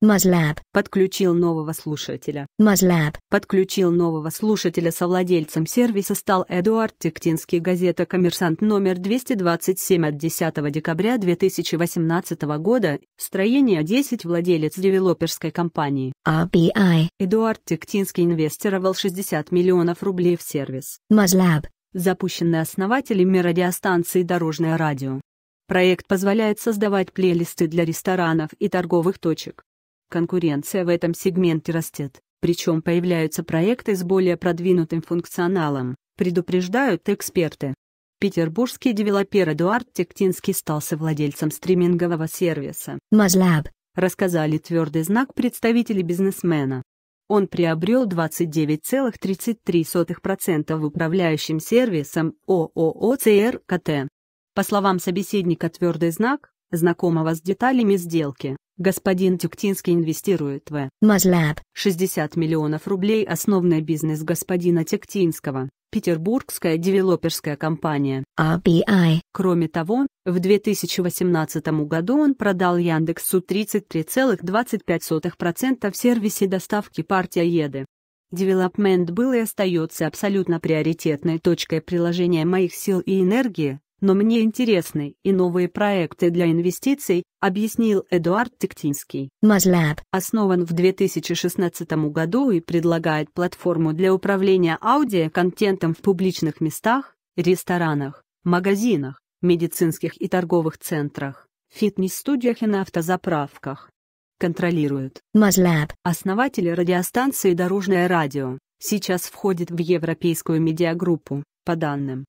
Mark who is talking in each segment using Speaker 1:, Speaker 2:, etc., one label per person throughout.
Speaker 1: Мазлаб
Speaker 2: подключил нового слушателя.
Speaker 1: Мазлаб
Speaker 2: подключил нового слушателя совладельцем сервиса стал Эдуард Тектинский, газета «Коммерсант» номер 227 от 10 декабря 2018 года, строение 10, владелец девелоперской компании.
Speaker 1: RBI.
Speaker 2: Эдуард Тектинский инвестировал 60 миллионов рублей в сервис. Мазлаб. запущенный основателями радиостанции «Дорожное радио». Проект позволяет создавать плейлисты для ресторанов и торговых точек. Конкуренция в этом сегменте растет, причем появляются проекты с более продвинутым функционалом, предупреждают эксперты. Петербургский девелопер Эдуард Тектинский стал совладельцем стримингового сервиса MazLab, рассказали твердый знак представители бизнесмена. Он приобрел 29,33% управляющим сервисом ООО ЦРКТ. По словам собеседника «Твердый знак», знакомого с деталями сделки, Господин Тюктинский инвестирует в Мазлаб. 60 миллионов рублей основной бизнес господина Тюктинского, петербургская девелоперская компания
Speaker 1: RBI.
Speaker 2: Кроме того, в 2018 году он продал Яндексу 33,25% в сервисе доставки партия Еды. Девелопмент был и остается абсолютно приоритетной точкой приложения моих сил и энергии, но мне интересны и новые проекты для инвестиций, объяснил Эдуард Тектинский. MazLab основан в 2016 году и предлагает платформу для управления аудиоконтентом в публичных местах, ресторанах, магазинах, медицинских и торговых центрах, фитнес-студиях и на автозаправках. Контролирует MazLab. Основатель радиостанции «Дорожное радио» сейчас входит в европейскую медиагруппу, по данным.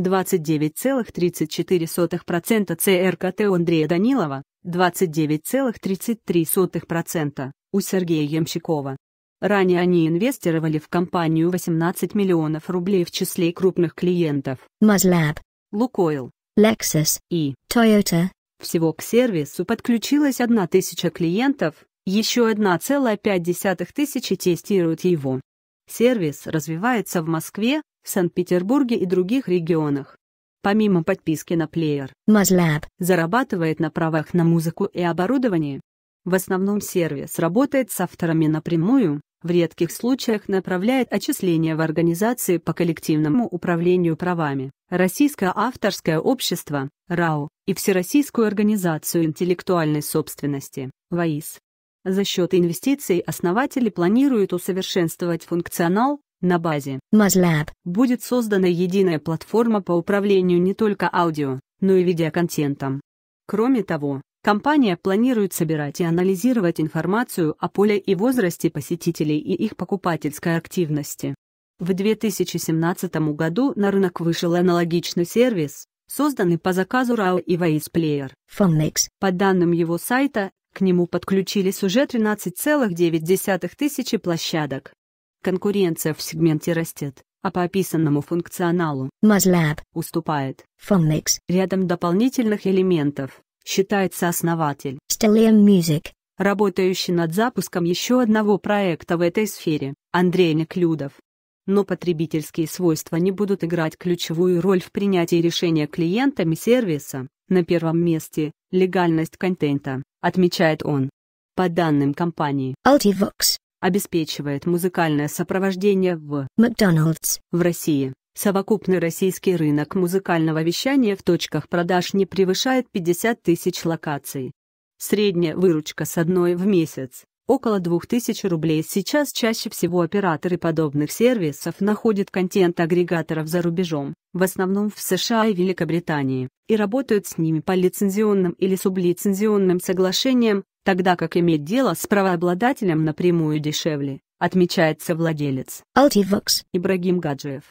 Speaker 2: 29,34% ЦРКТ у Андрея Данилова, 29,33% у Сергея Ямщикова. Ранее они инвестировали в компанию 18 миллионов рублей в числе крупных клиентов MazLab, Лукойл,
Speaker 1: Lexus и Toyota.
Speaker 2: Всего к сервису подключилось 1000 клиентов, еще 1,5 тысячи тестируют его. Сервис развивается в Москве, Санкт-Петербурге и других регионах. Помимо подписки на плеер, MuzzLab зарабатывает на правах на музыку и оборудование. В основном сервис работает с авторами напрямую, в редких случаях направляет отчисления в организации по коллективному управлению правами, Российское авторское общество, РАО, и Всероссийскую организацию интеллектуальной собственности, ВАИС. За счет инвестиций основатели планируют усовершенствовать функционал на базе MazLab. Будет создана единая платформа по управлению не только аудио, но и видеоконтентом. Кроме того, компания планирует собирать и анализировать информацию о поле и возрасте посетителей и их покупательской активности. В 2017 году на рынок вышел аналогичный сервис, созданный по заказу RAO и Voice Player. Phonics. По данным его сайта, к нему подключились уже 13,9 тысячи площадок. Конкуренция в сегменте растет, а по описанному функционалу MATLAB уступает Phonics рядом дополнительных элементов, считается основатель Stellium Music, работающий над запуском еще одного проекта в этой сфере, Андрей Неклюдов. Но потребительские свойства не будут играть ключевую роль в принятии решения клиентами сервиса, на первом месте – легальность контента, отмечает он. По данным компании Altivox обеспечивает музыкальное сопровождение в McDonald's в России. Совокупный российский рынок музыкального вещания в точках продаж не превышает 50 тысяч локаций. Средняя выручка с одной в месяц около 2000 рублей. Сейчас чаще всего операторы подобных сервисов находят контент агрегаторов за рубежом, в основном в США и Великобритании, и работают с ними по лицензионным или сублицензионным соглашениям, тогда как иметь дело с правообладателем напрямую дешевле, отмечается владелец Altivox Ибрагим Гаджиев.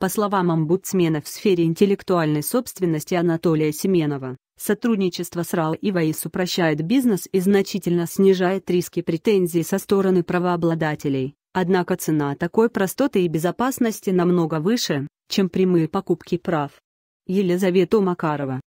Speaker 2: По словам омбудсмена в сфере интеллектуальной собственности Анатолия Семенова, сотрудничество с РАО и ВАИС упрощает бизнес и значительно снижает риски претензий со стороны правообладателей. Однако цена такой простоты и безопасности намного выше, чем прямые покупки прав. Елизавета Макарова,